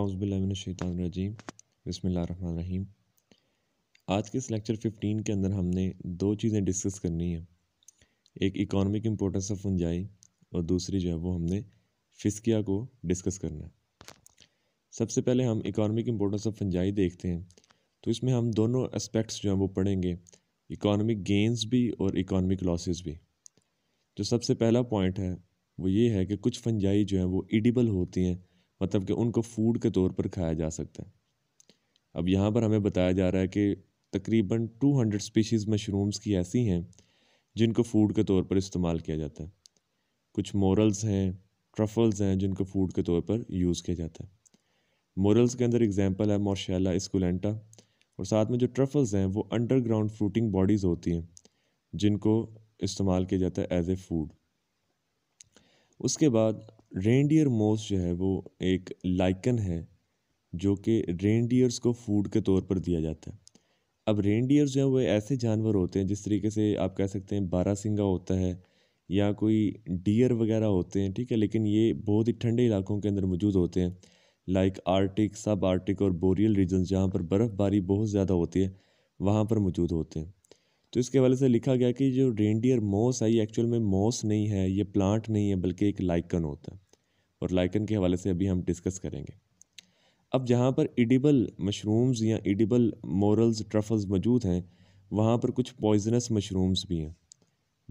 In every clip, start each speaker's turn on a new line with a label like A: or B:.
A: अउज़बिल्लिमिनशैतरजीम बसमीम आज के इस लेक्चर 15 के अंदर हमने दो चीज़ें डिस्कस करनी है एक इकोनॉमिक इम्पोर्टेंस ऑफ फंजाई और दूसरी जो है वो हमने फिसकिया को डिस्कस करना है सबसे पहले हम इकोनॉमिक इम्पोर्टेंस ऑफ फंजाई देखते हैं तो इसमें हम दोनों एस्पेक्ट्स जो हैं वो पढ़ेंगे इकोनॉमिक गेंस भी और इकोनॉमिक लॉसेस भी जो सबसे पहला पॉइंट है वो ये है कि कुछ फंजाई जो हैं वो इडिबल होती हैं मतलब कि उनको फूड के तौर पर खाया जा सकता है अब यहाँ पर हमें बताया जा रहा है कि तकरीबन 200 स्पीशीज़ मशरूम्स की ऐसी हैं जिनको फूड के तौर पर इस्तेमाल किया जाता है कुछ मोरल्स हैं ट्रफल्स हैं जिनको फूड के तौर पर यूज़ किया जाता है मोरल्स के अंदर एग्जाम्पल है मोरशेला स्कूलेंटा और साथ में जो ट्रफल्स हैं वो अंडरग्राउंड फ्रूटिंग बॉडीज़ होती हैं जिनको इस्तेमाल किया जाता है एज ए फूड उसके बाद रेंडियर मोस जो है वो एक लाइकन है जो कि रेंडियर्स को फूड के तौर पर दिया जाता है अब रेंडियर्स जो है वो ऐसे जानवर होते हैं जिस तरीके से आप कह सकते हैं बारा सिंगा होता है या कोई डियर वगैरह होते हैं ठीक है लेकिन ये बहुत ही ठंडे इलाकों के अंदर मौजूद होते हैं लाइक आर्टिक सब आर्टिक और बोरियल रीजन जहाँ पर बर्फ़बारी बहुत ज़्यादा होती है वहाँ पर मौजूद होते हैं तो इसके हवाले से लिखा गया कि जो रेंडियर मॉस है ये एक्चुअल में मॉस नहीं है ये प्लांट नहीं है बल्कि एक लाइकन होता है और लाइकन के हवाले से अभी हम डिस्कस करेंगे अब जहाँ पर इडिबल मशरूम्स या इडिबल मोरल्स ट्रफल्स मौजूद हैं वहाँ पर कुछ पॉइजनस मशरूम्स भी हैं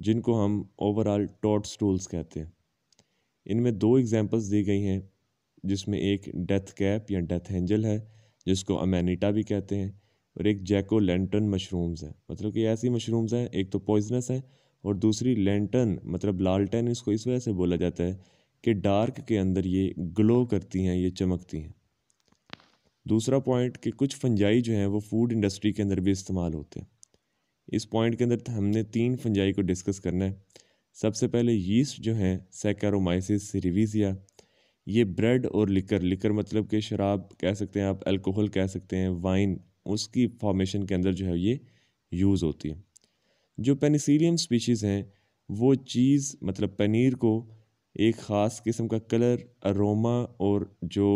A: जिनको हम ओवरऑल टॉट स्टूल्स कहते हैं इनमें दो एग्जांपल्स दी गई हैं जिसमें एक डेथ कैप या डेथ एंजल है जिसको अमेनिटा भी कहते हैं और एक जैको लेंटन मशरूम्स हैं मतलब कि ऐसी मशरूम्स हैं एक तो पॉइजनस हैं और दूसरी लेंटन मतलब लालटेन इसको इस वजह से बोला जाता है कि डार्क के अंदर ये ग्लो करती हैं ये चमकती हैं दूसरा पॉइंट कि कुछ फंजाई जो हैं वो फूड इंडस्ट्री के अंदर भी इस्तेमाल होते हैं इस पॉइंट के अंदर हमने तीन फंजाई को डिस्कस करना है सबसे पहले यीस्ट जो हैं सैकारोमाइसिस रिविजिया ये ब्रेड और लिकर लिकर मतलब कि शराब कह सकते हैं आप अल्कोहल कह सकते हैं वाइन उसकी फॉर्मेशन के अंदर जो है ये यूज़ होती है जो पेनिसिलियम स्पीशीज़ हैं वो चीज़ मतलब पनीर को एक ख़ास किस्म का कलर अरोमा और जो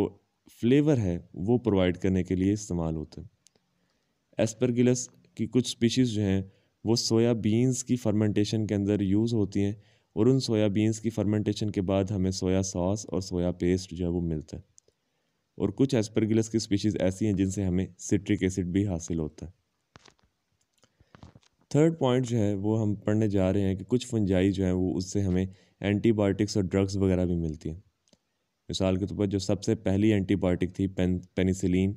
A: फ्लेवर है वो प्रोवाइड करने के लिए इस्तेमाल होता है एस्परगिलस की कुछ स्पीशीज़ जो हैं वो सोया बीन्स की फर्मेंटेशन के अंदर यूज़ होती हैं और उन सोया बीन्स की फर्मेंटेशन के बाद हमें सोया सॉस और सोया पेस्ट जो है वो मिलता है और कुछ एस्परगिलस की स्पीशीज़ ऐसी हैं जिनसे हमें सिट्रिक एसिड भी हासिल होता है थर्ड पॉइंट जो है वो हम पढ़ने जा रहे हैं कि कुछ फंजाई जो हैं वो उससे हमें एंटीबायोटिक्स और ड्रग्स वगैरह भी मिलती हैं मिसाल के तौर पर जो सबसे पहली एंटीबायोटिक थी पेन पेनिसिलिन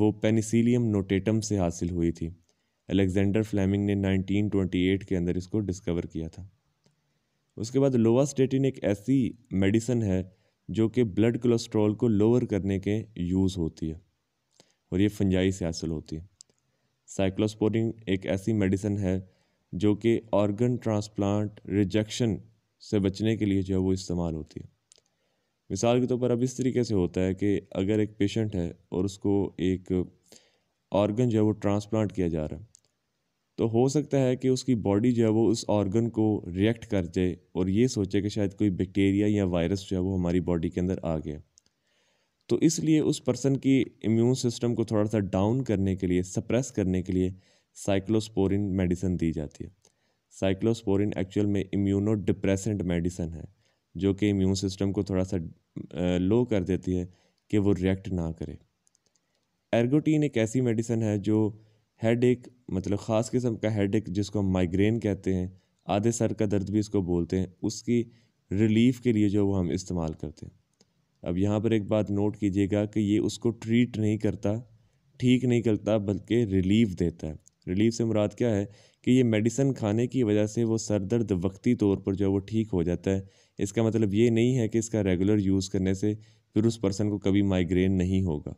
A: वो पेनिसिलियम नोटेटम से हासिल हुई थी अलेक्जेंडर फ्लेमिंग ने 1928 के अंदर इसको डिस्कवर किया था उसके बाद लोवास्टेटिन एक ऐसी मेडिसन है जो कि ब्लड कोलेस्ट्रॉल को लोअर करने के यूज़ होती है और ये फंजाई से हासिल होती है साइक्लोस्पोरिन एक ऐसी मेडिसिन है जो कि ऑर्गन ट्रांसप्लांट रिजेक्शन से बचने के लिए जो है वो इस्तेमाल होती है मिसाल के तौर तो पर अब इस तरीके से होता है कि अगर एक पेशेंट है और उसको एक ऑर्गन जो है वो ट्रांसप्लांट किया जा रहा है तो हो सकता है कि उसकी बॉडी जो है वो उस ऑर्गन को रिएक्ट कर जाए और ये सोचे कि शायद कोई बैक्टीरिया या वायरस जो है वो हमारी बॉडी के अंदर आ गया तो इसलिए उस पर्सन की इम्यून सिस्टम को थोड़ा सा डाउन करने के लिए सप्रेस करने के लिए साइक्लोस्पोरिन मेडिसिन दी जाती है साइक्लोस्पोरिन एक्चुअल में इम्यूनो डिप्रेसेंट मेडिसिन है जो कि इम्यून सिस्टम को थोड़ा सा लो कर देती है कि वो रिएक्ट ना करे एर्गोटीन एक ऐसी मेडिसिन है जो हेड एक मतलब ख़ास किस्म का हेड एक जिसको हम माइग्रेन कहते हैं आधे सर का दर्द भी इसको बोलते हैं उसकी रिलीफ़ के लिए जो वो हम इस्तेमाल करते हैं अब यहाँ पर एक बात नोट कीजिएगा कि ये उसको ट्रीट नहीं करता ठीक नहीं करता बल्कि रिलीफ़ देता है रिलीफ से मुराद क्या है कि ये मेडिसन खाने की वजह से वो सर दर्द वक्ती तौर पर जो है वो ठीक हो जाता है इसका मतलब ये नहीं है कि इसका रेगुलर यूज़ करने से फिर उस पर्सन को कभी माइग्रेन नहीं होगा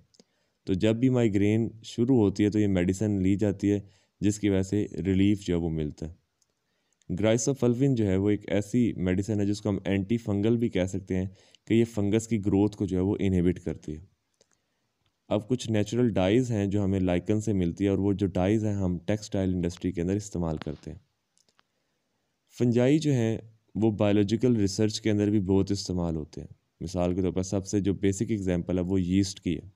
A: तो जब भी माइग्रेन शुरू होती है तो ये मेडिसन ली जाती है जिसकी वजह से रिलीफ जो है वो मिलता है ग्राइसोफल्विन जो है वो एक ऐसी मेडिसिन है जिसको हम एंटी फंगल भी कह सकते हैं कि ये फंगस की ग्रोथ को जो है वो इनहिबिट करती है अब कुछ नेचुरल डाइज़ हैं जो हमें लाइकन से मिलती है और वो जो डाइज़ हैं हम टेक्सटाइल इंडस्ट्री के अंदर इस्तेमाल करते हैं फंजाई जो हैं वो बायोलॉजिकल रिसर्च के अंदर भी बहुत इस्तेमाल होते हैं मिसाल के तौर पर सबसे जो बेसिक एग्जांपल है वो यीस्ट की है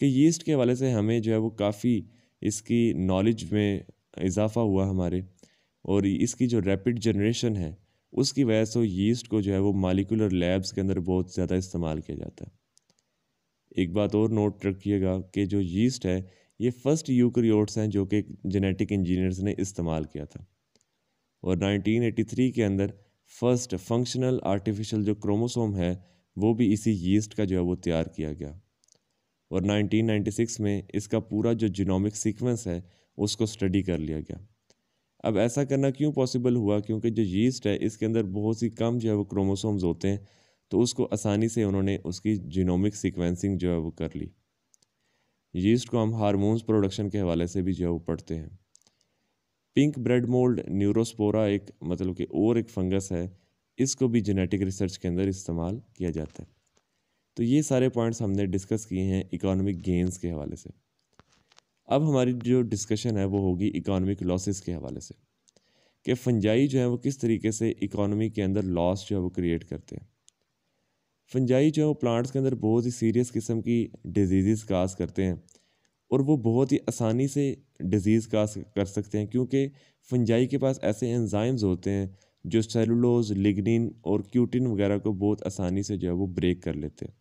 A: कि यीस्ट के हवाले से हमें जो है वो काफ़ी इसकी नॉलेज में इजाफ़ा हुआ हमारे और इसकी जो रैपिड जनरेशन है उसकी वजह से यीस्ट को जो है वो मालिकुलर लैब्स के अंदर बहुत ज़्यादा इस्तेमाल किया जाता है एक बात और नोट रखिएगा कि जो यीस्ट है ये फर्स्ट यूक्रियोट्स हैं जो कि जेनेटिक इंजीनियर्स ने इस्तेमाल किया था और 1983 के अंदर फर्स्ट फंक्शनल आर्टिफिशियल जो क्रोमोसोम है वो भी इसी यीस्ट का जो है वो तैयार किया गया और 1996 में इसका पूरा जो जीनोमिक सीक्वेंस है उसको स्टडी कर लिया गया अब ऐसा करना क्यों पॉसिबल हुआ क्योंकि जो यीस्ट है इसके अंदर बहुत ही कम जो है वो क्रोमोसोम्स होते हैं तो उसको आसानी से उन्होंने उसकी जीनोमिक सीक्वेंसिंग जो है वो कर ली यीस्ट को हम हारमोन्स प्रोडक्शन के हवाले से भी जो है वो पढ़ते हैं पिंक ब्रेड मोल्ड न्यूरोस्पोरा एक मतलब कि और एक फंगस है इसको भी जेनेटिक रिसर्च के अंदर इस्तेमाल किया जाता है तो ये सारे पॉइंट्स हमने डिस्कस किए हैं इकोनॉमिक गेंस के हवाले से अब हमारी जो डिस्कशन है वो होगी इकोनॉमिक लॉसेस के हवाले से कि फंजाई जो है वो किस तरीके से इकोनॉमी के अंदर लॉस जो है वो क्रिएट करते हैं फंजाई जो है वो प्लांट्स के अंदर बहुत ही सीरियस किस्म की डिजीज़ काज करते हैं और वो बहुत ही आसानी से डिजीज़ काज कर सकते हैं क्योंकि फंजाई के पास ऐसे एंजाइम्स होते हैं जो सेलुलोज लिग्निन और क्यूटिन वगैरह को बहुत आसानी से जो है वो ब्रेक कर लेते हैं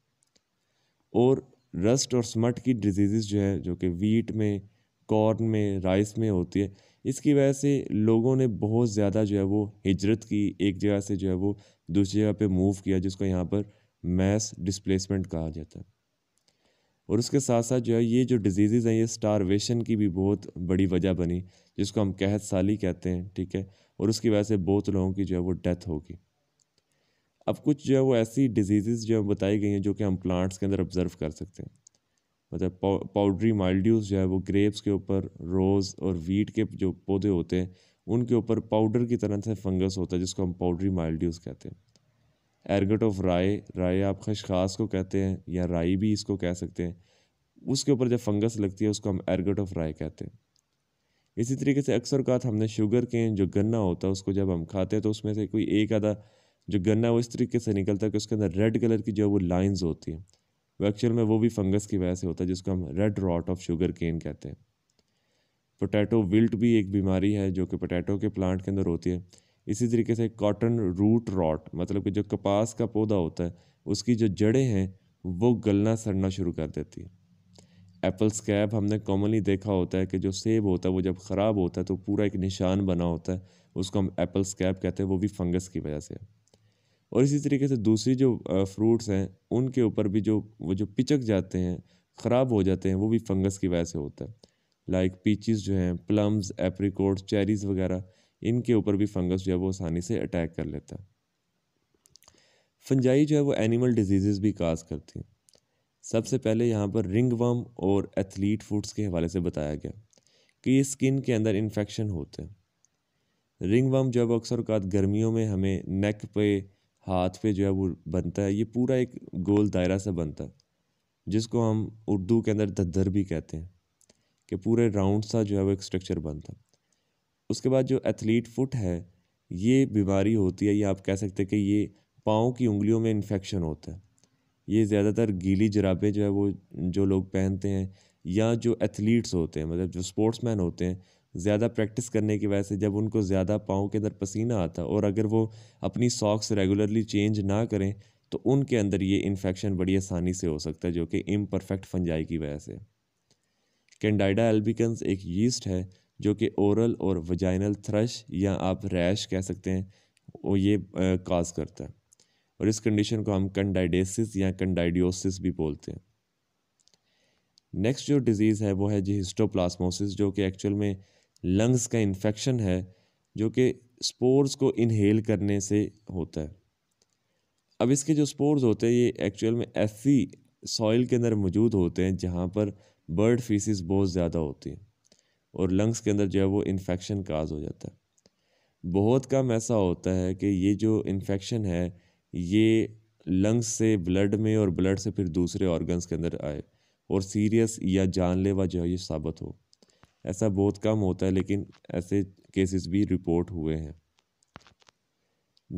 A: और रस्ट और स्मट की डिजीज़ जो है जो कि वीट में कॉर्न में राइस में होती है इसकी वजह से लोगों ने बहुत ज़्यादा जो है वो हिजरत की एक जगह से जो है वो दूसरी जगह पे मूव किया जिसको यहाँ पर मैस डिस्प्लेसमेंट कहा जाता है और उसके साथ साथ जो है ये जो डिजीज़ हैं ये स्टारवेशन की भी बहुत बड़ी वजह बनी जिसको हम कहत साली कहते हैं ठीक है और उसकी वजह से बहुत लोगों की जो है वो डेथ होगी अब कुछ जो है वो ऐसी डिजीज़ जो है बताई गई हैं जो कि हम प्लांट्स के अंदर ऑब्ज़र्व कर सकते हैं मतलब पाउडरी माइल्ड्यूज जो है वो ग्रेप्स के ऊपर रोज़ और वीट के जो पौधे होते हैं उनके ऊपर पाउडर की तरह से फंगस होता है जिसको हम पाउडरी माइल्ड्यूज कहते हैं एरगट ऑफ राय राय आप खशखास को कहते हैं या राई भी इसको कह सकते हैं उसके ऊपर जब फंगस लगती है उसको हम एरगट ऑफ राय कहते हैं इसी तरीके से अक्सर कहा हमने शुगर के जो गन्ना होता है उसको जब हम खाते हैं तो उसमें से कोई एक आधा जो गन्ना वो इस तरीके से निकलता है कि उसके अंदर रेड कलर की जो है वो लाइंस होती हैं वो एक्चुअल में वो भी फंगस की वजह से होता है जिसको हम red rot of sugarcane कहते हैं पोटैटो विल्ट भी एक बीमारी है जो कि पोटैटो के प्लांट के अंदर होती है इसी तरीके से कॉटन रूट रॉट मतलब कि जो कपास का पौधा होता है उसकी जो जड़ें हैं वो गलना सड़ना शुरू कर देती है एप्पल स्कैब हमने कॉमनली देखा होता है कि जो सेब होता है वो जब ख़राब होता है तो पूरा एक निशान बना होता है उसको हम एप्पल स्कैब कहते हैं वो भी फंगस की वजह से है और इसी तरीके से दूसरी जो फ्रूट्स हैं उनके ऊपर भी जो वो जो पिचक जाते हैं ख़राब हो जाते हैं वो भी फंगस की वजह से होता है लाइक पीचिस जो हैं प्लम्स एप्रिकोट चेरीज़ वगैरह इनके ऊपर भी फंगस जो है वो आसानी से अटैक कर लेता है फंजाई जो है वो एनिमल डिजीज़ भी काज करती हैं सबसे पहले यहाँ पर रिंग वम और एथलीट फूड्स के हवाले से बताया गया कि ये स्किन के अंदर इन्फेक्शन होते हैं वम जो है वो अक्सर गर्मियों में हमें नेक पे हाथ पे जो है वो बनता है ये पूरा एक गोल दायरा सा बनता है जिसको हम उर्दू के अंदर दद्दर भी कहते हैं कि पूरे राउंड सा जो है वो एक स्ट्रक्चर बनता है उसके बाद जो एथलीट फुट है ये बीमारी होती है या आप कह सकते हैं कि ये पाँव की उंगलियों में इन्फेक्शन होता है ये ज़्यादातर गीली जराबें जो है वो जो लोग पहनते हैं या जो एथलीट्स होते हैं मतलब जो स्पोर्ट्समैन होते हैं ज़्यादा प्रैक्टिस करने की वजह से जब उनको ज़्यादा पाँव के अंदर पसीना आता और अगर वो अपनी सॉक्स रेगुलरली चेंज ना करें तो उनके अंदर ये इन्फेक्शन बड़ी आसानी से हो सकता है जो कि इम परफेक्ट फंजाई की वजह से कैंडाइडा एल्बिकन्स एक यीस्ट है जो कि ओरल और वजाइनल थ्रश या आप रैश कह सकते हैं वो ये काज करता है और इस कंडीशन को हम कंडाइडेसिस या कंडाइडियोसिस भी बोलते हैं नेक्स्ट जो डिज़ीज़ है वो है जी हिस्टोप्लास्मोसिस जो कि एक्चुअल में लंग्स का इन्फेक्शन है जो कि स्पोर्स को इनहेल करने से होता है अब इसके जो स्पोर्स होते हैं ये एक्चुअल में ऐसी सॉइल के अंदर मौजूद होते हैं जहाँ पर बर्ड फीसिस बहुत ज़्यादा होती है और लंग्स के अंदर जो है वो इन्फेक्शन काज हो जाता है बहुत कम ऐसा होता है कि ये जो इन्फेक्शन है ये लंग्स से ब्लड में और ब्लड से फिर दूसरे ऑर्गन्स के अंदर आए और सीरियस या जानलेवा जो है ये साबित हो ऐसा बहुत कम होता है लेकिन ऐसे केसेस भी रिपोर्ट हुए हैं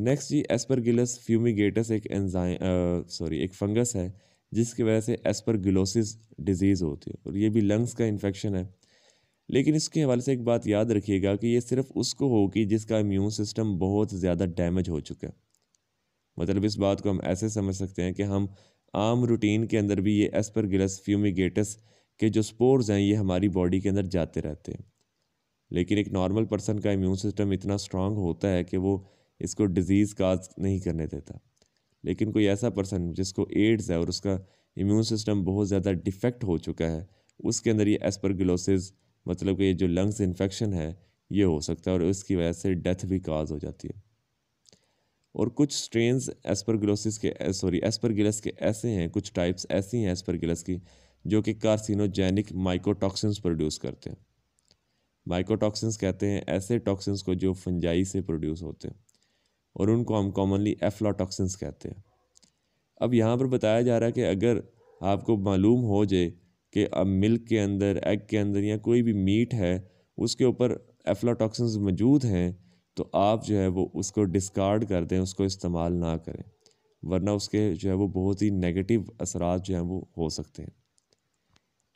A: नेक्स्ट जी एस्परगिलस फ्यूमिगेटस एक एंजाइम सॉरी एक फंगस है जिसकी वजह से एस्परगिलोसिस डिजीज़ होती है और ये भी लंग्स का इन्फेक्शन है लेकिन इसके हवाले से एक बात याद रखिएगा कि ये सिर्फ उसको होगी जिसका इम्यून सिस्टम बहुत ज़्यादा डैमेज हो चुका है मतलब इस बात को हम ऐसे समझ सकते हैं कि हम आम रूटीन के अंदर भी ये एस्परगिलस फ्यूमिगेटस के जो स्पोर्स हैं ये हमारी बॉडी के अंदर जाते रहते हैं लेकिन एक नॉर्मल पर्सन का इम्यून सिस्टम इतना स्ट्रांग होता है कि वो इसको डिज़ीज़ काज नहीं करने देता लेकिन कोई ऐसा पर्सन जिसको एड्स है और उसका इम्यून सिस्टम बहुत ज़्यादा डिफेक्ट हो चुका है उसके अंदर ये एस्परगलोसिस मतलब कि ये जो लंग्स इन्फेक्शन है ये हो सकता है और इसकी वजह से डेथ भी काज हो जाती है और कुछ स्ट्रेन एस्परगलोसिस के सॉरी एस्परगिलस के ऐसे हैं कुछ टाइप्स ऐसी हैं एस्परगिलस की जो कि कार्सिनोजेनिक माइकोटॉक्सिन्स प्रोड्यूस करते हैं माइकोटॉक्सिन्स कहते हैं ऐसे टॉक्सिन्स को जो फंजाई से प्रोड्यूस होते हैं और उनको हम कॉमनली एफ्लाटॉक्सिन्स कहते हैं अब यहाँ पर बताया जा रहा है कि अगर आपको मालूम हो जाए कि अब मिल्क के अंदर एग के अंदर या कोई भी मीट है उसके ऊपर एफ्लाटॉक्सिन्स मौजूद हैं तो आप जो है वो उसको डिस्कार्ड कर दें उसको इस्तेमाल ना करें वरना उसके जो है वो बहुत ही नेगेटिव असरात जो हैं वो हो सकते हैं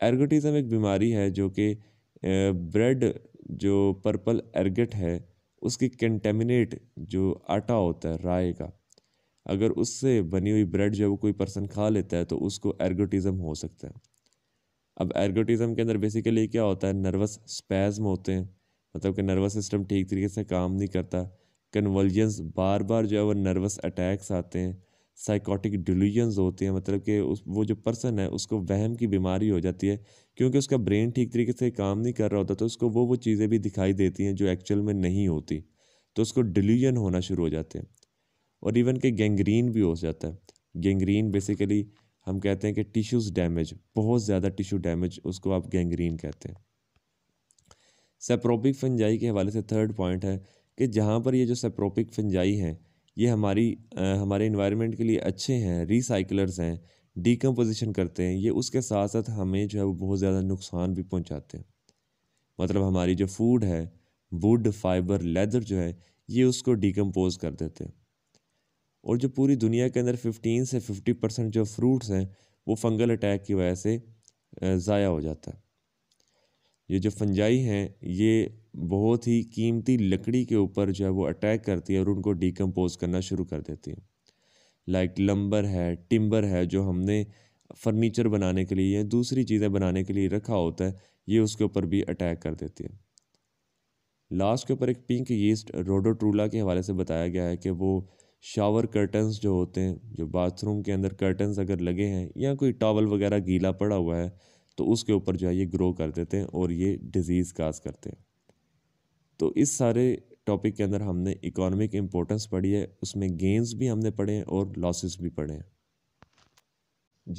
A: एर्गोटिज़म एक बीमारी है जो कि ब्रेड जो पर्पल एर्गट है उसकी कंटेमिनेट जो आटा होता है राय का अगर उससे बनी हुई ब्रेड जो है वो कोई पर्सन खा लेता है तो उसको एर्गोटिज़म हो सकता है अब एर्गोटिज़म के अंदर बेसिकली क्या होता है नर्वस स्पैज़म होते हैं मतलब कि नर्वस सिस्टम ठीक तरीके से काम नहीं करता कन्वलजेंस बार बार जो है वो नर्वस अटैक्स आते हैं साइकोटिक डिलीजन्स होते हैं मतलब कि उस वो जो पर्सन है उसको वहम की बीमारी हो जाती है क्योंकि उसका ब्रेन ठीक तरीके से काम नहीं कर रहा होता तो उसको वो वो चीज़ें भी दिखाई देती हैं जो एक्चुअल में नहीं होती तो उसको डिलीजन होना शुरू हो जाते हैं और इवन के गेंग्रीन भी हो जाता है गेंग्रीन बेसिकली हम कहते हैं कि टिश्यूज़ डैमेज बहुत ज़्यादा टिश्यू डैमेज उसको आप गेंग्रीन कहते हैं सेप्रोपिक फंजाई के हवाले से थर्ड पॉइंट है कि जहाँ पर ये जो सेप्रोपिक फंजाई हैं ये हमारी हमारे इन्वायरमेंट के लिए अच्छे हैं रिसाइकलर्स हैं डीकम्पोजिशन करते हैं ये उसके साथ साथ हमें जो है वो बहुत ज़्यादा नुकसान भी पहुँचाते हैं मतलब हमारी जो फूड है वुड फाइबर लेदर जो है ये उसको डिकम्पोज कर देते हैं और जो पूरी दुनिया के अंदर फिफ्टीन से फिफ्टी परसेंट जो फ्रूट्स हैं वो फंगल अटैक की वजह से ज़ाया हो जाता है ये जो फंजाई हैं ये बहुत ही कीमती लकड़ी के ऊपर जो है वो अटैक करती है और उनको डिकम्पोज करना शुरू कर देती है लाइक लंबर है टिम्बर है जो हमने फर्नीचर बनाने के लिए या दूसरी चीज़ें बनाने के लिए रखा होता है ये उसके ऊपर भी अटैक कर देती है लास्ट के ऊपर एक पिंक यीस्ट रोडोट्रूला के हवाले से बताया गया है कि वो शावर कर्टन्स जो होते हैं जो बाथरूम के अंदर कर्टन्स अगर लगे हैं या कोई टॉवल वगैरह गीला पड़ा हुआ है तो उसके ऊपर जो है ये ग्रो कर देते हैं और ये डिज़ीज़ काज करते हैं तो इस सारे टॉपिक के अंदर हमने इकोनॉमिक इम्पोर्टेंस पढ़ी है उसमें गेंस भी हमने पढ़े हैं और लॉसेस भी पढ़े हैं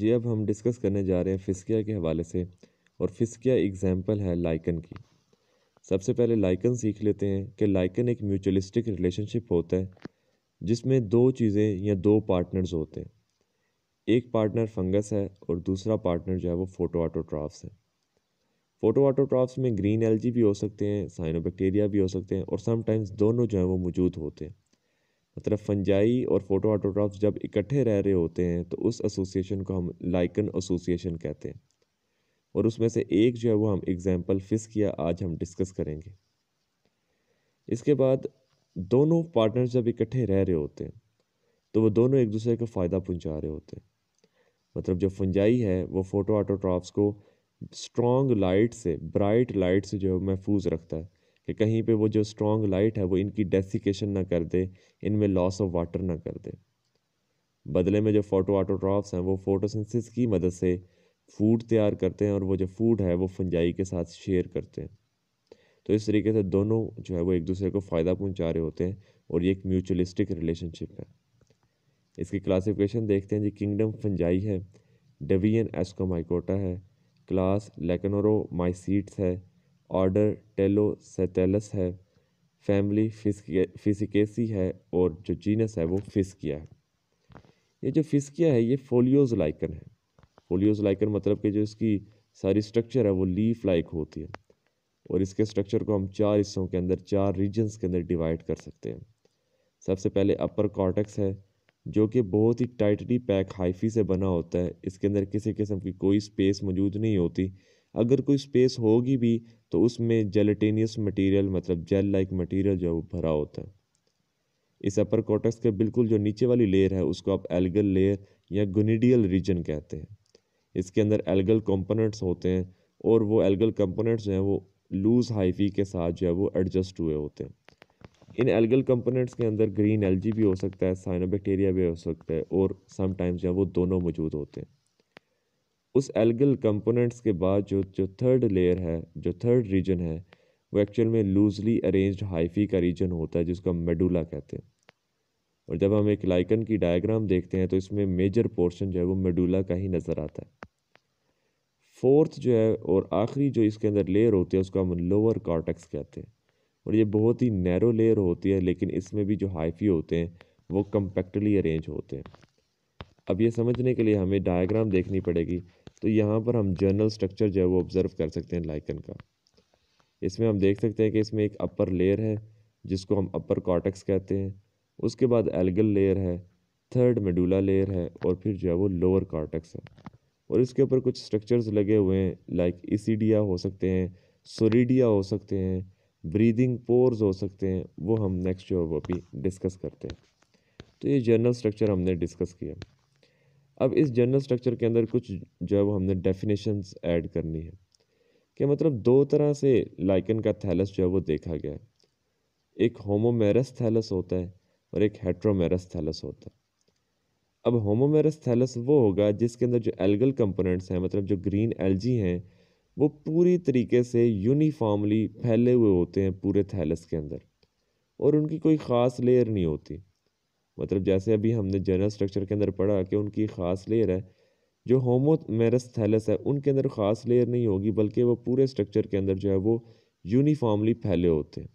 A: जी अब हम डिस्कस करने जा रहे हैं फिस्किया के हवाले से और फिस्किया एग्जाम्पल है लाइकन की सबसे पहले लाइकन सीख लेते हैं कि लाइकन एक म्यूचुअलिस्टिक रिलेशनशिप होता है जिसमें दो चीज़ें या दो पार्टनर्स होते हैं एक पार्टनर फंगस है और दूसरा पार्टनर जो है वो फोटो आटोट्राफ्स है फोटो आटोट्राफ्स में ग्रीन एलजी भी हो सकते हैं साइनोबैक्टीरिया भी हो सकते हैं और समटाइम्स दोनों जो हैं वो मौजूद होते हैं मतलब फंजाई और फोटो आटोट्राफ्स जब इकट्ठे रह रहे होते हैं तो उस एसोसिएशन को हम लाइकन एसोसिएशन कहते हैं और उसमें से एक जो है वो हम एग्ज़ाम्पल फिस किया आज हम डिस्कस करेंगे इसके बाद दोनों पार्टनर जब इकट्ठे रह रहे होते हैं तो वो दोनों एक दूसरे को फ़ायदा पहुंचा रहे होते हैं मतलब जो फंजाई है वो फ़ोटो ऑटोट्रॉप्स को स्ट्रॉन्ग लाइट से ब्राइट लाइट से जो है महफूज रखता है कि कहीं पे वो जो स्ट्रॉन्ग लाइट है वो इनकी डेसिकेशन ना कर दे इनमें लॉस ऑफ वाटर ना कर दे बदले में जो फोटो ऑटोट्रॉप्स हैं वो फोटोसेंसिस की मदद से फूड तैयार करते हैं और वो जो फूड है वो फंजाई के साथ शेयर करते हैं तो इस तरीके से दोनों जो है वो एक दूसरे को फ़ायदा पहुंचा रहे होते हैं और ये एक म्यूचुअलिस्टिक रिलेशनशिप है इसकी क्लासिफिकेशन देखते हैं जी किंगडम फंजाई है डिवीजन एस्कोमाइकोटा है क्लास लेकनोरो माइसीट्स है ऑर्डर टेलोसेटेलस है फैमिली फिसिकेसी है और जो जीनस है वो फिसकिया है ये जो फिसकिया है ये फोलियोज लाइकन है फोलियोज लाइकन मतलब कि जो इसकी सारी स्ट्रक्चर है वो लीफ लाइक होती है और इसके स्ट्रक्चर को हम चार हिस्सों के अंदर चार रीजन्स के अंदर डिवाइड कर सकते हैं सबसे पहले अपर कॉर्टेक्स है जो कि बहुत ही टाइटली पैक हाइफ़ी से बना होता है इसके अंदर किसी किस्म की कोई स्पेस मौजूद नहीं होती अगर कोई स्पेस होगी भी तो उसमें जेलेटेनियस मटेरियल मतलब जेल लाइक मटेरियल जो है भरा होता है इस अपर कॉटक्स के बिल्कुल जो नीचे वाली लेयर है उसको आप एल्गल लेयर या गुनीडियल रीजन कहते हैं इसके अंदर एल्गल कंपोनेंट्स होते हैं और वो एल्गल कंपोनेंट्स जो हैं वो लूज़ हाइफी के साथ जो है वो एडजस्ट हुए होते हैं इन एल्गल कंपोनेंट्स के अंदर ग्रीन एलजी भी हो सकता है साइनोबैक्टीरिया भी हो सकता है और समटाइम्स जो है वो दोनों मौजूद होते हैं उस एल्गल कंपोनेंट्स के बाद जो जो थर्ड लेयर है जो थर्ड रीजन है वो एक्चुअल में लूजली अरेंज्ड हाइफी का रीजन होता है जिसको मेडुला कहते हैं और जब हम एक लाइकन की डायग्राम देखते हैं तो इसमें मेजर पोर्शन जो है वो मेडुला का ही नज़र आता है फोर्थ जो है और आखिरी जो इसके अंदर लेयर होती है उसको हम लोअर कॉर्टेक्स कहते हैं और ये बहुत ही नैरो लेयर होती है लेकिन इसमें भी जो हाइफी होते हैं वो कम्पैक्टली अरेंज होते हैं अब ये समझने के लिए हमें डायग्राम देखनी पड़ेगी तो यहाँ पर हम जर्नल स्ट्रक्चर जो है वो ऑब्ज़र्व कर सकते हैं लाइकन का इसमें हम देख सकते हैं कि इसमें एक अपर लेयर है जिसको हम अपर कॉटक्स कहते हैं उसके बाद एल्गल लेयर है थर्ड मेडूला लेयर है और फिर जो है वो लोअर कॉटक्स है और इसके ऊपर कुछ स्ट्रक्चर्स लगे हुए हैं लाइक इसीडिया हो सकते हैं सोरीडिया हो सकते हैं ब्रीदिंग पोर्स हो सकते हैं वो हम नेक्स्ट जो है वो अभी डिस्कस करते हैं तो ये जर्नल स्ट्रक्चर हमने डिस्कस किया अब इस जर्नल स्ट्रक्चर के अंदर कुछ जो है वो हमने डेफिनेशंस ऐड करनी है कि मतलब दो तरह से लाइकन का थैलस जो है वो देखा गया है एक होमोमेरस थैलस होता है और एक हेट्रोमेरस थैलस होता है अब होमोमेरस थैलस वो होगा जिसके अंदर जो एल्गल कंपोनेंट्स हैं मतलब जो ग्रीन एल्जी हैं वो पूरी तरीके से यूनिफॉर्मली फैले हुए होते हैं पूरे थैलस के अंदर और उनकी कोई ख़ास लेयर नहीं होती मतलब जैसे अभी हमने जनरल स्ट्रक्चर के अंदर पढ़ा कि उनकी ख़ास लेयर है जो होमोमेरस थैलस है उनके अंदर ख़ास लेयर नहीं होगी बल्कि वो पूरे स्ट्रक्चर के अंदर जो है वो यूनिफॉर्मली फैले होते हैं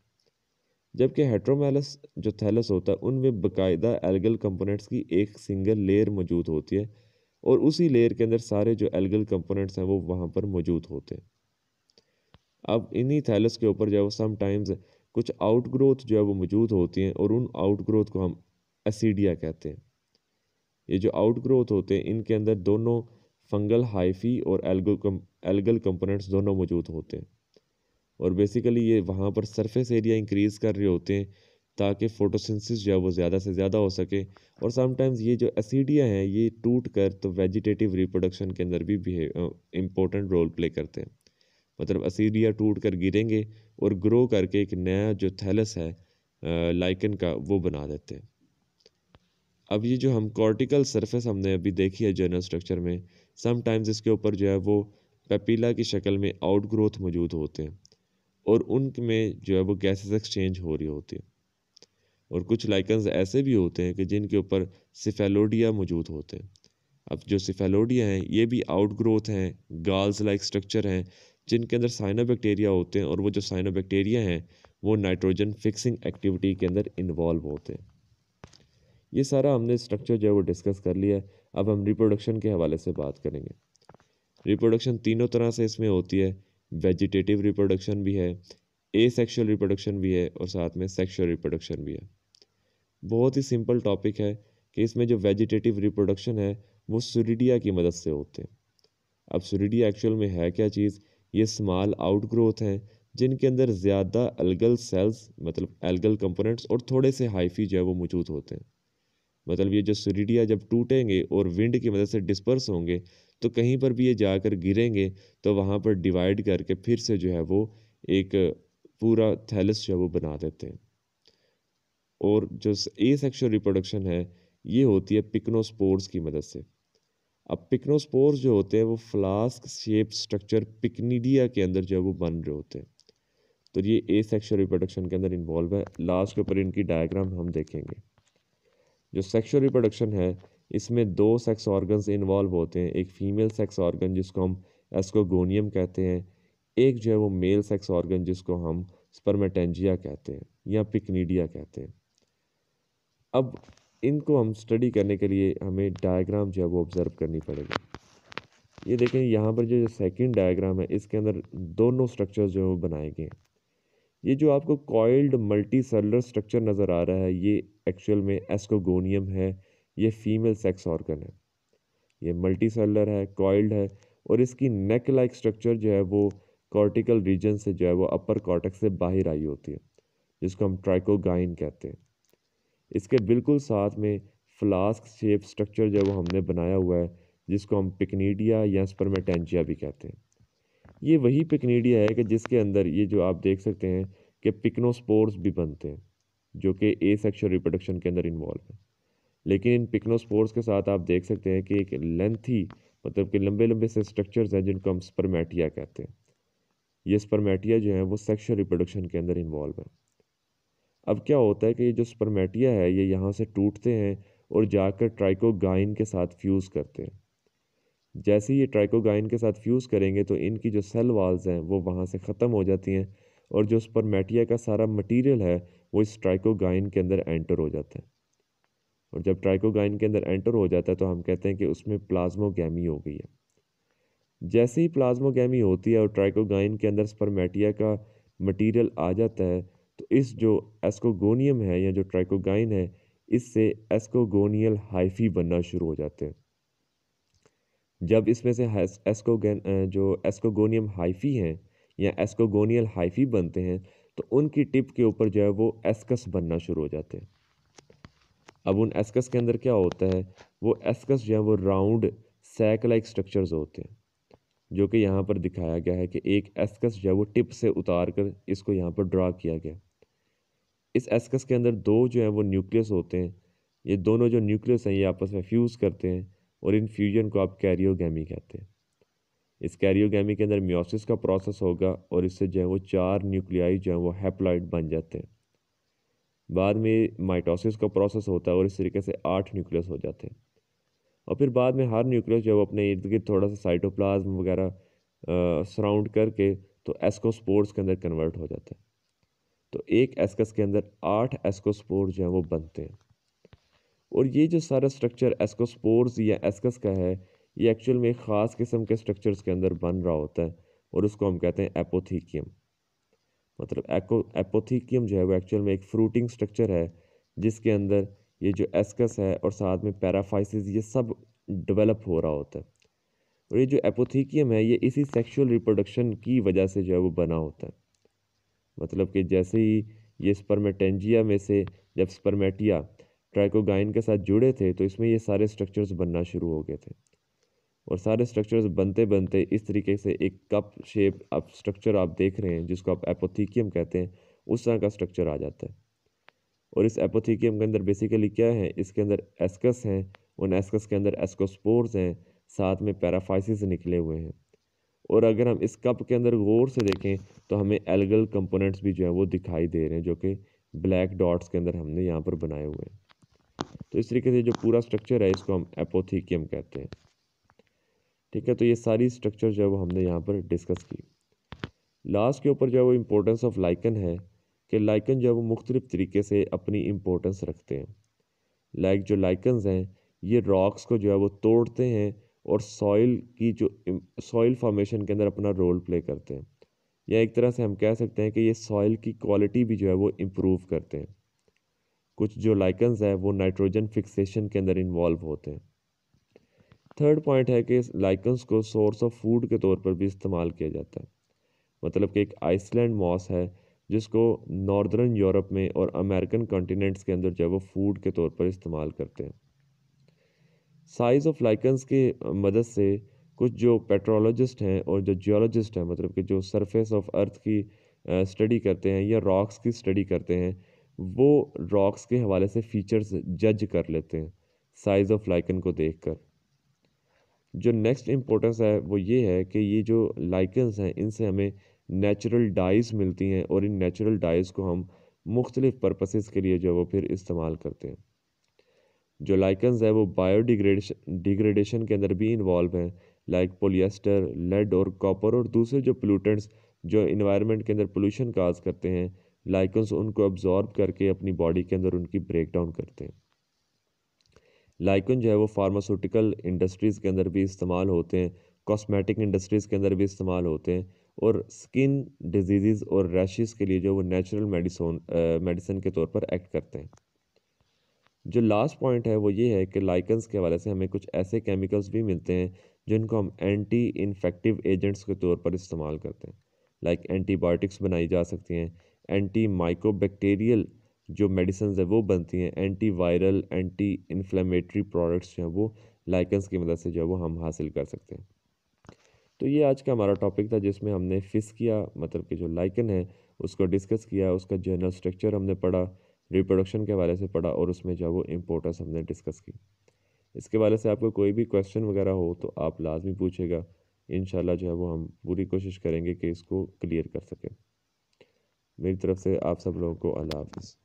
A: जबकि हेट्रोमेलस जो थैलस होता है उनमें बाकायदा एल्गल कंपोनेंट्स की एक सिंगल लेयर मौजूद होती है और उसी लेयर के अंदर सारे जो एल्गल कंपोनेंट्स हैं वो वहाँ पर मौजूद होते हैं अब इन्हीं थैलस के ऊपर जो है वो समटाइम्स कुछ आउट ग्रोथ जो है वो मौजूद होती हैं और उन आउट ग्रोथ को हम एसिडिया कहते हैं ये जो आउट ग्रोथ होते हैं इनके अंदर दोनों फंगल हाइफी और एल्गल एल्गल कंपोनेंट्स दोनों मौजूद होते हैं और बेसिकली ये वहाँ पर सरफेस एरिया इंक्रीज़ कर रहे होते हैं ताकि फोटोसेंसिस जो है वो ज़्यादा से ज़्यादा हो सके और समटाइम्स ये जो एसिडियाँ हैं ये टूट कर तो वेजिटेटिव रिप्रोडक्शन के अंदर भी इम्पोर्टेंट रोल प्ले करते हैं मतलब असीडिया टूट कर गिरेंगे और ग्रो करके एक नया जो थैलस है लाइकन का वो बना देते हैं अब ये जो हम कॉर्टिकल सरफेस हमने अभी देखी है जर्नल स्ट्रक्चर में समटाइम्स इसके ऊपर जो है वो पेपीला की शक्ल में आउट ग्रोथ मौजूद होते हैं और उनमें जो है वो गैसेस एक्सचेंज हो रही होती है और कुछ लाइकन्स ऐसे भी होते हैं कि जिनके ऊपर सिफेलोडिया मौजूद होते हैं अब जो सिफेलोडिया हैं ये भी आउट ग्रोथ हैं गाल्स लाइक स्ट्रक्चर हैं जिनके अंदर साइनो बैक्टीरिया होते हैं और वो जो साइनो बैक्टीरिया हैं वो नाइट्रोजन फिक्सिंग एक्टिविटी के अंदर इन्वॉल्व होते हैं ये सारा हमने स्ट्रक्चर जो है वो डिस्कस कर लिया अब हम रिप्रोडक्शन के हवाले से बात करेंगे रिप्रोडक्शन तीनों तरह से इसमें होती है वेजिटेटिव रिप्रोडक्शन भी है ए सेक्शुअल रिप्रोडक्शन भी है और साथ में सेक्शुअल रिप्रोडक्शन भी है बहुत ही सिंपल टॉपिक है कि इसमें जो वेजिटेटिव रिप्रोडक्शन है वो सुरीडिया की मदद से होते हैं अब सुरीडिया एक्चुअल में है क्या चीज़ ये स्मॉल आउटग्रोथ हैं जिनके अंदर ज़्यादा एल्गल सेल्स मतलब एल्गल कंपोनेंट्स और थोड़े से हाइफी जो है वो मौजूद होते हैं मतलब ये जो सुरीडिया जब टूटेंगे और विंड की मदद से डिस्पर्स होंगे तो कहीं पर भी ये जाकर गिरेंगे तो वहाँ पर डिवाइड करके फिर से जो है वो एक पूरा थैलस जो है वो बना देते हैं और जो ए सेक्शुअल रिप्रोडक्शन है ये होती है पिकनोस्पोर्स की मदद से अब पिकनोस्पोर्स जो होते हैं वो फ्लास्क शेप स्ट्रक्चर पिकनीडिया के अंदर जो है वो बन रहे होते हैं तो ये ए सेक्शुअल रिप्रोडक्शन के अंदर इन्वॉल्व है लास्ट के ऊपर इनकी डायग्राम हम देखेंगे जो सेक्शुअल रिप्रोडक्शन है इसमें दो सेक्स ऑर्गन्स इन्वॉल्व होते हैं एक फीमेल सेक्स ऑर्गन जिसको हम एस्कोगोनियम कहते हैं एक जो है वो मेल सेक्स ऑर्गन जिसको हम स्पर्मेटेंजिया कहते हैं या पिकनीडिया कहते हैं अब इनको हम स्टडी करने के लिए हमें डायग्राम जो है वो ऑब्ज़र्व करनी पड़ेगी ये देखें यहाँ पर जो सेकंड डायग्राम है इसके अंदर दोनों स्ट्रक्चर्स जो है वो बनाए गए हैं ये जो आपको कॉइल्ड मल्टी सेलर स्ट्रक्चर नज़र आ रहा है ये एक्चुअल में एस्कोगोनियम है ये फीमेल सेक्स ऑर्गन है ये मल्टी सेलर है कॉइल्ड है और इसकी नेक लाइक स्ट्रक्चर जो है वो कॉर्टिकल रीजन से जो है वो अपर कॉर्टक से बाहर आई होती है जिसको हम ट्राइकोगाइन कहते हैं इसके बिल्कुल साथ में फ्लास्क शेप स्ट्रक्चर जो हमने बनाया हुआ है जिसको हम पिकनीडिया या स्पर्मेटेंचिया भी कहते हैं ये वही पिकनीडिया है कि जिसके अंदर ये जो आप देख सकते हैं कि पिकनोस्पोर्स भी बनते हैं जो कि ए सेक्शुअल रिप्रोडक्शन के अंदर इन्वॉल्व है लेकिन इन पिकनोस्पोर्स के साथ आप देख सकते हैं कि एक लेंथी मतलब कि लंबे लंबे से स्ट्रक्चर्स हैं जिनको हम स्पर्मेटिया कहते हैं ये स्पर्मेटिया जो है वो सेक्शुअल रिप्रोडक्शन के अंदर इन्वॉल्व है अब क्या होता है कि ये जो स्पर्मेटिया है ये यहाँ से टूटते हैं और जाकर ट्राइकोगाइन के साथ फ्यूज़ करते हैं जैसे ही ये ट्राइकोगाइन के साथ फ्यूज़ करेंगे तो इनकी जो सेल वॉल्स हैं वो वहाँ से ख़त्म हो जाती हैं और जो स्पर्मेटिया का सारा मटीरियल है वो इस ट्राइकोगाइन के अंदर एंटर हो जाता है और जब ट्राइकोगाइन के अंदर एंटर हो जाता है तो हम कहते हैं कि उसमें प्लाज्मोगैमी हो गई है जैसे ही प्लाज्मोगैमी होती है और ट्राइकोगाइन के अंदर स्पर्मेटिया का मटेरियल आ जाता है तो इस जो एस्कोगोनियम है या जो ट्राइकोगाइन है इससे एस्कोगोनियल हाइफी बनना शुरू हो जाते हैं जब इसमें से एस्कोगन जो एस्कोगोनियम हाइफी हैं या एस्कोगोनियल हाइफी बनते हैं तो उनकी टिप के ऊपर जो है वो एस्कस बनना शुरू हो जाते हैं अब उन एस्कस के अंदर क्या होता है वो एस्कस जो है वो राउंड सैक लाइक स्ट्रक्चर्स होते हैं जो कि यहाँ पर दिखाया गया है कि एक एस्कस जो है वो टिप से उतार कर इसको यहाँ पर ड्रा किया गया इस एस्कस के अंदर दो जो है वो न्यूक्लियस होते हैं ये दोनों जो न्यूक्लियस हैं ये आपस में फ्यूज़ करते हैं और इन फ्यूजन को आप कैरियोगी कहते हैं इस कैरियोगी के अंदर म्योसिस का प्रोसेस होगा और इससे जो है वो चार न्यूक्लियाई जो है वो हैप्लॉइड बन जाते हैं बाद में माइटोसिस का प्रोसेस होता है और इस तरीके से आठ न्यूक्लियस हो जाते हैं और फिर बाद में हर न्यूक्लियस जो है वो अपने इर्द गिर्द थोड़ा सा साइटोप्लाज्म वगैरह सराउंड करके तो एस्कोस्पोर्ट्स के अंदर कन्वर्ट हो जाता है तो एक एस्कस के अंदर आठ एस्कोस्पोर जो हैं वो बनते हैं और ये जो सारा स्ट्रक्चर एस्कोस्पोर्स या एस्कस का है ये एक्चुअल में एक ख़ास किस्म के स्ट्रक्चर्स के अंदर बन रहा होता है और उसको हम कहते हैं एपोथीकियम मतलब एको एपोथीकियम जो है वो एक्चुअल में एक फ्रूटिंग स्ट्रक्चर है जिसके अंदर ये जो एस्कस है और साथ में पैराफाइसिस ये सब डेवलप हो रहा होता है और ये जो एपोथीकियम है ये इसी सेक्सुअल रिप्रोडक्शन की वजह से जो है वो बना होता है मतलब कि जैसे ही ये स्पर्मेटेंजिया में से जब स्पर्मेटिया ट्राइकोगाइन के साथ जुड़े थे तो इसमें ये सारे स्ट्रक्चर्स बनना शुरू हो गए थे और सारे स्ट्रक्चर्स बनते बनते इस तरीके से एक कप शेप आप स्ट्रक्चर आप देख रहे हैं जिसको आप एपोथीकियम कहते हैं उस तरह का स्ट्रक्चर आ जाता है और इस एपोथीकियम के अंदर बेसिकली क्या है इसके अंदर एस्कस हैं उन एस्कस के अंदर एस्कोस्पोर्स हैं साथ में पैराफाइसिस निकले हुए हैं और अगर हम इस कप के अंदर गौर से देखें तो हमें एलगल कंपोनेंट्स भी जो है वो दिखाई दे रहे हैं जो कि ब्लैक डॉट्स के अंदर हमने यहाँ पर बनाए हुए हैं तो इस तरीके से जो पूरा स्ट्रक्चर है इसको हम एपोथीकियम कहते हैं ठीक है तो ये सारी स्ट्रक्चर जो है वो हमने यहाँ पर डिस्कस की लास्ट के ऊपर जो है वो इम्पोर्टेंस ऑफ लाइकन है कि लाइकन जो है वो मुख्तलिफ तरीके से अपनी इम्पोर्टेंस रखते हैं लाइक जो लाइकन्स हैं ये रॉक्स को जो है वो तोड़ते हैं और सॉइल की जो सॉइल फॉर्मेशन के अंदर अपना रोल प्ले करते हैं या एक तरह से हम कह सकते हैं कि ये सॉइल की क्वालिटी भी जो है वो इम्प्रूव करते हैं कुछ जो लाइकन्स हैं वो नाइट्रोजन फिक्सेशन के अंदर इन्वॉल्व होते हैं थर्ड पॉइंट है कि लाइकन्स को सोर्स ऑफ फूड के तौर पर भी इस्तेमाल किया जाता है मतलब कि एक आइसलैंड मॉस है जिसको नॉर्दर्न यूरोप में और अमेरिकन कॉन्टीनेंट्स के अंदर जो है वो फूड के तौर पर इस्तेमाल करते हैं साइज़ ऑफ लाइकन्स के मदद से कुछ जो पेट्रोलॉजिस्ट हैं और जो जियोलॉजिस्ट हैं मतलब कि जो सरफेस ऑफ अर्थ की स्टडी करते हैं या रॉक्स की स्टडी करते हैं वो रॉक्स के हवाले से फीचर्स जज कर लेते हैं साइज़ ऑफ लाइकन को देख कर जो नेक्स्ट इम्पोर्टेंस है वो ये है कि ये जो लाइकन्स हैं इनसे हमें नेचुरल डाइज मिलती हैं और इन नेचुरल डाइज़ को हम मुख्तलिफ़ पर्पसेस के लिए जो है वो फिर इस्तेमाल करते हैं जो लाइकन्स है वो बायोडिग्रेडेशन डिग्रेडेशन के अंदर भी इन्वॉल्व हैं लाइक पोलिएस्टर लेड और कॉपर और दूसरे जो पोलूटेंट्स जो इन्वायरमेंट के अंदर पोल्यूशन काज करते हैं लाइकन्स उनको अब्जॉर्ब करके अपनी बॉडी के अंदर उनकी ब्रेक डाउन करते हैं लाइकन जो है वो फार्मास्यूटिकल इंडस्ट्रीज़ के अंदर भी इस्तेमाल होते हैं कॉस्मेटिक इंडस्ट्रीज़ के अंदर भी इस्तेमाल होते हैं और स्किन डिजीज़ और रैशेज़ के लिए जो वो नेचुरल मेडिसन मेडिसिन के तौर पर एक्ट करते हैं जो लास्ट पॉइंट है वो ये है कि लाइकन्स के हवाले से हमें कुछ ऐसे केमिकल्स भी मिलते हैं जिनको हम एंटी इन्फेक्टिव एजेंट्स के तौर पर इस्तेमाल करते हैं लाइक एंटीबायोटिक्स बनाई जा सकती हैं एंटी माइक्रोबैक्टीरियल जो मेडिसन है वो बनती हैं antiviral anti inflammatory products जो हैं वो लाइकन्स की मदद से जो है वो हम हासिल कर सकते हैं तो ये आज का हमारा टॉपिक था जिसमें हमने फ़िस किया मतलब कि जो लाइकन है उसको डिस्कस किया उसका जर्नल स्ट्रक्चर हमने पढ़ा रिप्रोडक्शन के हवाले से पढ़ा और उसमें जो है वो इम्पोर्टेंस हमने डिस्कस की इसके वाले से आपको कोई भी क्वेश्चन वगैरह हो तो आप लाजमी पूछेगा इन जो है वो हम पूरी कोशिश करेंगे कि इसको क्लियर कर सकें मेरी तरफ से आप सब लोगों को अल्लाह हाफिज़